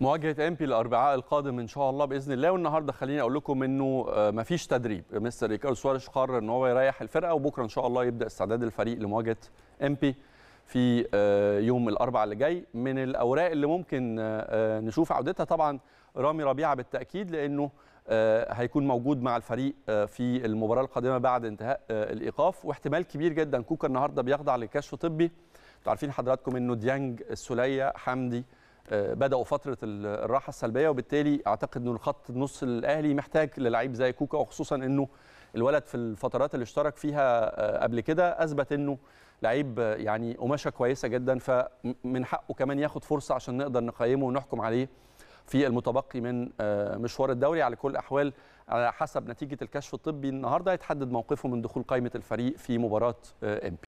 مواجهه انبي الاربعاء القادم ان شاء الله باذن الله والنهارده خليني اقول لكم انه آه، ما فيش تدريب مستر ريكاردو سواريش قرر ان هو يريح الفرقه وبكره ان شاء الله يبدا استعداد الفريق لمواجهه انبي في آه، يوم الاربعاء اللي جاي من الاوراق اللي ممكن آه، نشوف عودتها طبعا رامي ربيعه بالتاكيد لانه هيكون موجود مع الفريق في المباراه القادمه بعد انتهاء الايقاف واحتمال كبير جدا كوكا النهارده بيخضع لكشف طبي عارفين حضراتكم انه ديانج السوليه حمدي آه، بداوا فتره الراحه السلبيه وبالتالي اعتقد ان الخط النص الاهلي محتاج للعيب زي كوكا وخصوصا انه الولد في الفترات اللي اشترك فيها آه، قبل كده اثبت انه لعيب آه، يعني قماشه كويسه جدا فمن حقه كمان ياخد فرصه عشان نقدر نقيمه ونحكم عليه في المتبقي من مشوار الدوري على كل الاحوال على حسب نتيجه الكشف الطبي النهارده هيتحدد موقفه من دخول قائمه الفريق في مباراه امبي